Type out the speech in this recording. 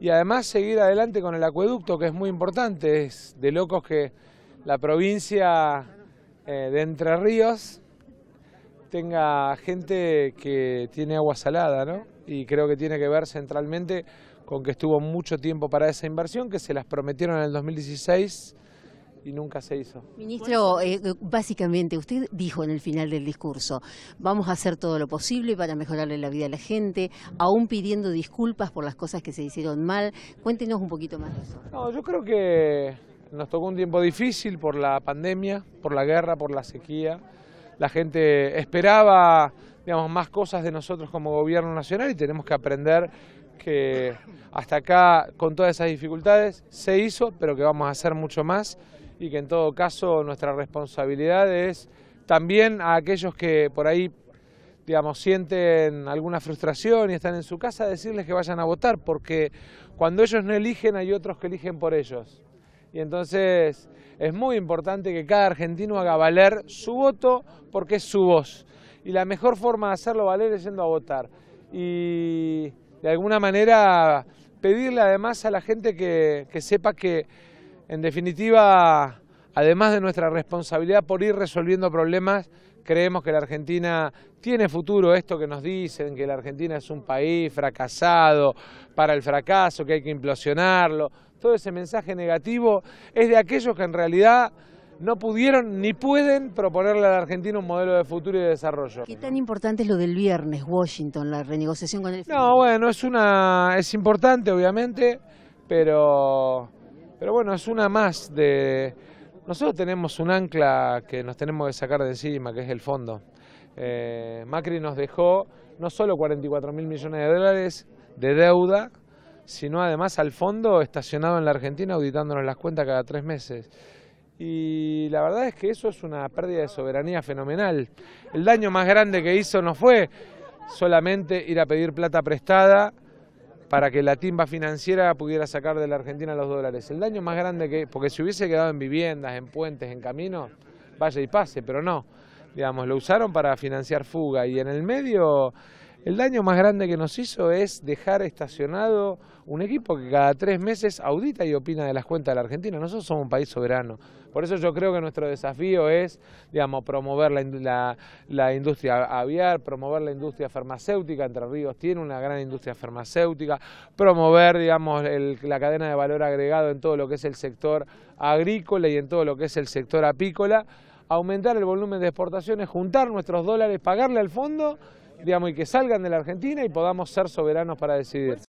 y además seguir adelante con el acueducto, que es muy importante, es de locos que la provincia eh, de Entre Ríos tenga gente que tiene agua salada, ¿no? Y creo que tiene que ver centralmente con que estuvo mucho tiempo para esa inversión, que se las prometieron en el 2016 y nunca se hizo. Ministro, eh, básicamente usted dijo en el final del discurso, vamos a hacer todo lo posible para mejorarle la vida a la gente, aún pidiendo disculpas por las cosas que se hicieron mal. Cuéntenos un poquito más de eso. No, yo creo que nos tocó un tiempo difícil por la pandemia, por la guerra, por la sequía. La gente esperaba más cosas de nosotros como gobierno nacional y tenemos que aprender que hasta acá, con todas esas dificultades, se hizo, pero que vamos a hacer mucho más y que en todo caso nuestra responsabilidad es también a aquellos que por ahí digamos, sienten alguna frustración y están en su casa, decirles que vayan a votar, porque cuando ellos no eligen hay otros que eligen por ellos. Y entonces es muy importante que cada argentino haga valer su voto porque es su voz. Y la mejor forma de hacerlo valer es yendo a votar. Y de alguna manera pedirle además a la gente que sepa que en definitiva, además de nuestra responsabilidad por ir resolviendo problemas, creemos que la Argentina tiene futuro, esto que nos dicen, que la Argentina es un país fracasado, para el fracaso, que hay que implosionarlo, todo ese mensaje negativo es de aquellos que en realidad no pudieron ni pueden proponerle a la Argentina un modelo de futuro y de desarrollo. ¿Qué tan importante es lo del viernes, Washington, la renegociación con el... No, bueno, es, una, es importante obviamente, pero pero bueno, es una más de... Nosotros tenemos un ancla que nos tenemos que sacar de encima, que es el fondo. Eh, Macri nos dejó no solo 44 mil millones de dólares de deuda, sino además al fondo estacionado en la Argentina auditándonos las cuentas cada tres meses. Y la verdad es que eso es una pérdida de soberanía fenomenal. El daño más grande que hizo no fue solamente ir a pedir plata prestada, para que la timba financiera pudiera sacar de la Argentina los dólares. El daño más grande que, porque si hubiese quedado en viviendas, en puentes, en caminos, vaya y pase, pero no. Digamos, lo usaron para financiar fuga y en el medio el daño más grande que nos hizo es dejar estacionado un equipo que cada tres meses audita y opina de las cuentas de la Argentina. Nosotros somos un país soberano. Por eso yo creo que nuestro desafío es, digamos, promover la, industria aviar, promover la industria farmacéutica. Entre Ríos tiene una gran industria farmacéutica. Promover, digamos, la cadena de valor agregado en todo lo que es el sector agrícola y en todo lo que es el sector apícola. Aumentar el volumen de exportaciones, juntar nuestros dólares, pagarle al fondo digamos, y que salgan de la Argentina y podamos ser soberanos para decidir.